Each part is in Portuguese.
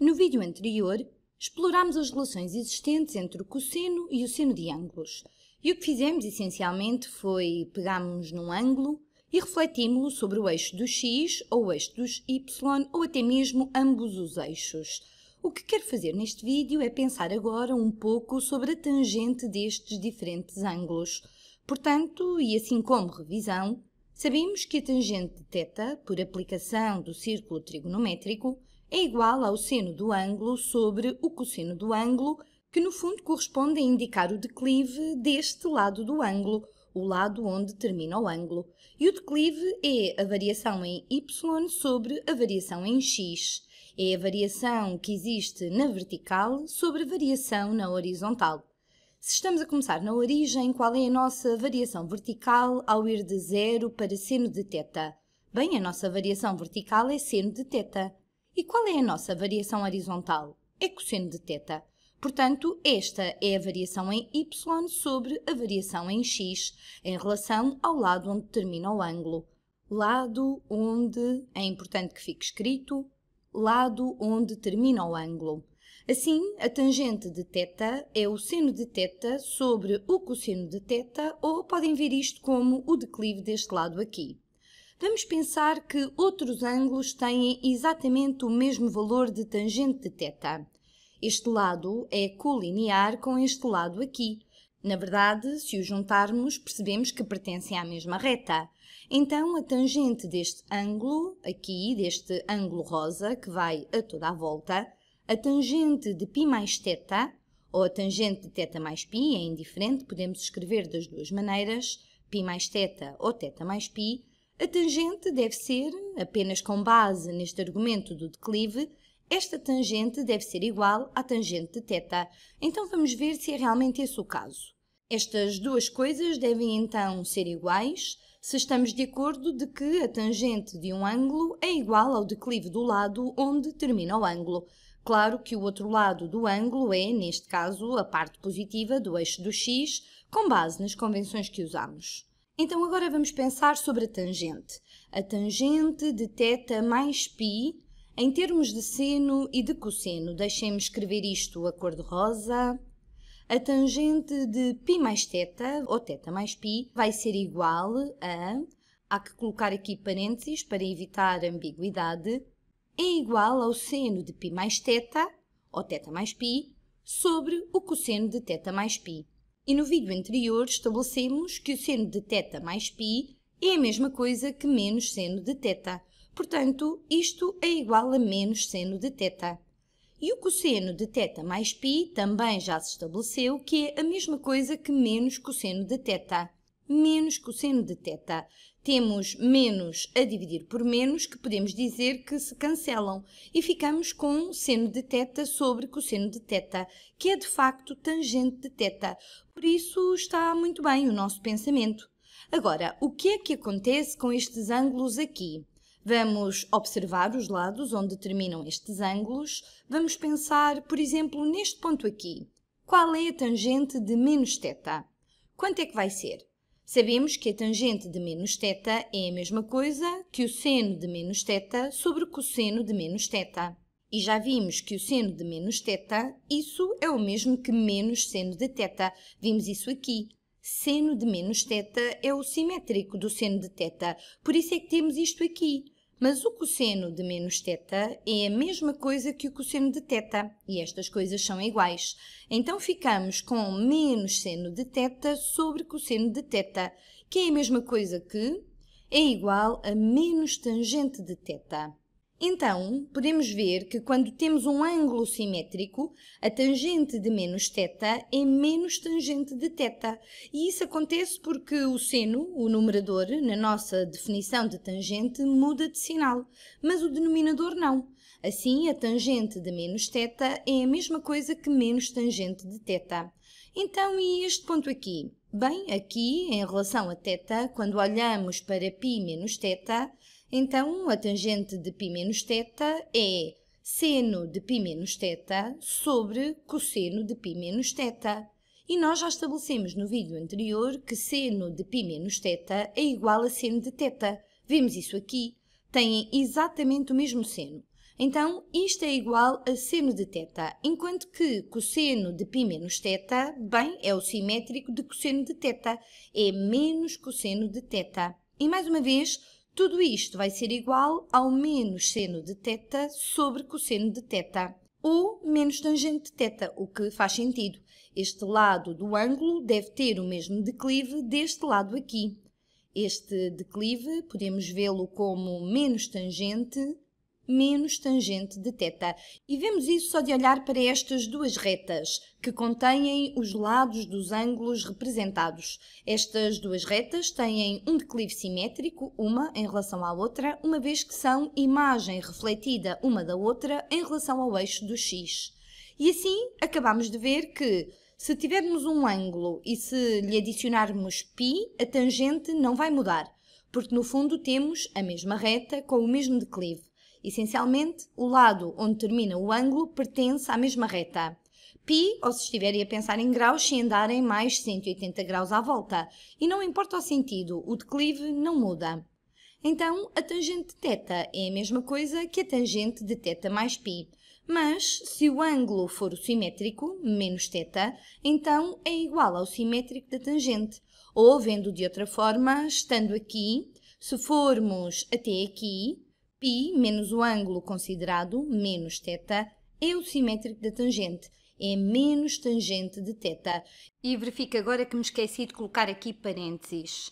No vídeo anterior, explorámos as relações existentes entre o cosseno e o seno de ângulos. E o que fizemos, essencialmente, foi pegámos num ângulo e refletimos-lo sobre o eixo do x, ou o eixo dos y, ou até mesmo ambos os eixos. O que quero fazer neste vídeo é pensar agora um pouco sobre a tangente destes diferentes ângulos. Portanto, e assim como revisão, sabemos que a tangente de θ, por aplicação do círculo trigonométrico, é igual ao seno do ângulo sobre o cosseno do ângulo, que no fundo corresponde a indicar o declive deste lado do ângulo, o lado onde termina o ângulo. E o declive é a variação em y sobre a variação em x. É a variação que existe na vertical sobre a variação na horizontal. Se estamos a começar na origem, qual é a nossa variação vertical ao ir de zero para seno de θ? Bem, a nossa variação vertical é seno de θ. E qual é a nossa variação horizontal? É cosseno de θ. Portanto, esta é a variação em y sobre a variação em x, em relação ao lado onde termina o ângulo. Lado onde, é importante que fique escrito, lado onde termina o ângulo. Assim, a tangente de θ é o seno de θ sobre o cosseno de θ, ou podem ver isto como o declive deste lado aqui vamos pensar que outros ângulos têm exatamente o mesmo valor de tangente de θ. Este lado é colinear com este lado aqui. Na verdade, se os juntarmos, percebemos que pertencem à mesma reta. Então, a tangente deste ângulo, aqui, deste ângulo rosa, que vai a toda a volta, a tangente de π mais θ, ou a tangente de θ mais π, é indiferente, podemos escrever das duas maneiras, π mais θ ou θ mais π, a tangente deve ser, apenas com base neste argumento do declive, esta tangente deve ser igual à tangente de θ. Então vamos ver se é realmente esse o caso. Estas duas coisas devem então ser iguais se estamos de acordo de que a tangente de um ângulo é igual ao declive do lado onde termina o ângulo. Claro que o outro lado do ângulo é, neste caso, a parte positiva do eixo do x, com base nas convenções que usamos. Então agora vamos pensar sobre a tangente. A tangente de θ mais π em termos de seno e de cosseno. Deixem-me escrever isto a cor de rosa. A tangente de π mais θ, ou θ mais π, vai ser igual a... Há que colocar aqui parênteses para evitar ambiguidade. É igual ao seno de π mais θ, ou θ mais π, sobre o cosseno de θ mais π. E no vídeo anterior estabelecemos que o seno de θ mais π é a mesma coisa que menos seno de θ. Portanto, isto é igual a menos seno de θ. E o cosseno de θ mais π também já se estabeleceu que é a mesma coisa que menos cosseno de θ menos cosseno de teta Temos menos a dividir por menos, que podemos dizer que se cancelam, e ficamos com seno de teta sobre cosseno de teta que é de facto tangente de teta Por isso está muito bem o nosso pensamento. Agora, o que é que acontece com estes ângulos aqui? Vamos observar os lados onde terminam estes ângulos. Vamos pensar, por exemplo, neste ponto aqui. Qual é a tangente de menos teta Quanto é que vai ser? Sabemos que a tangente de menos θ é a mesma coisa que o seno de menos θ sobre o cosseno de menos θ. E já vimos que o seno de menos θ, isso é o mesmo que menos seno de θ. Vimos isso aqui. Seno de menos θ é o simétrico do seno de θ. Por isso é que temos isto aqui. Mas o cosseno de menos teta é a mesma coisa que o cosseno de teta, e estas coisas são iguais. Então ficamos com menos seno de teta sobre cosseno de teta, que é a mesma coisa que é igual a menos tangente de teta. Então, podemos ver que quando temos um ângulo simétrico, a tangente de menos θ é menos tangente de θ. E isso acontece porque o seno, o numerador, na nossa definição de tangente, muda de sinal, mas o denominador não. Assim, a tangente de menos θ é a mesma coisa que menos tangente de θ. Então, e este ponto aqui? Bem, aqui, em relação a θ, quando olhamos para π menos θ, então a tangente de π menos θ é seno de π menos θ sobre cosseno de π menos θ. E nós já estabelecemos no vídeo anterior que seno de π menos θ é igual a seno de θ. Vemos isso aqui. Têm exatamente o mesmo seno. Então, isto é igual a seno de θ, enquanto que cosseno de π menos θ, bem, é o simétrico de cosseno de θ, é menos cosseno de θ. E mais uma vez, tudo isto vai ser igual ao menos seno de θ sobre cosseno de θ, ou menos tangente de θ, o que faz sentido. Este lado do ângulo deve ter o mesmo declive deste lado aqui. Este declive podemos vê-lo como menos tangente menos tangente de θ. E vemos isso só de olhar para estas duas retas, que contêm os lados dos ângulos representados. Estas duas retas têm um declive simétrico, uma em relação à outra, uma vez que são imagem refletida uma da outra em relação ao eixo do x. E assim acabamos de ver que se tivermos um ângulo e se lhe adicionarmos π, a tangente não vai mudar, porque no fundo temos a mesma reta com o mesmo declive. Essencialmente, o lado onde termina o ângulo pertence à mesma reta. Pi, ou se estiverem a pensar em graus, se andarem mais 180 graus à volta. E não importa o sentido, o declive não muda. Então, a tangente θ é a mesma coisa que a tangente de θ mais π. Mas, se o ângulo for o simétrico, menos θ, então é igual ao simétrico da tangente. Ou, vendo de outra forma, estando aqui, se formos até aqui, pi menos o ângulo considerado, menos θ, é o simétrico da tangente, é menos tangente de θ. E verifico agora que me esqueci de colocar aqui parênteses.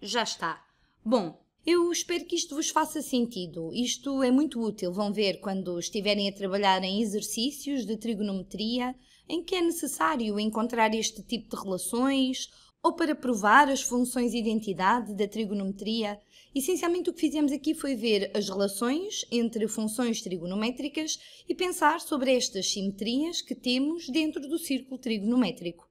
Já está. Bom, eu espero que isto vos faça sentido. Isto é muito útil, vão ver, quando estiverem a trabalhar em exercícios de trigonometria, em que é necessário encontrar este tipo de relações ou para provar as funções identidade da trigonometria, essencialmente o que fizemos aqui foi ver as relações entre funções trigonométricas e pensar sobre estas simetrias que temos dentro do círculo trigonométrico.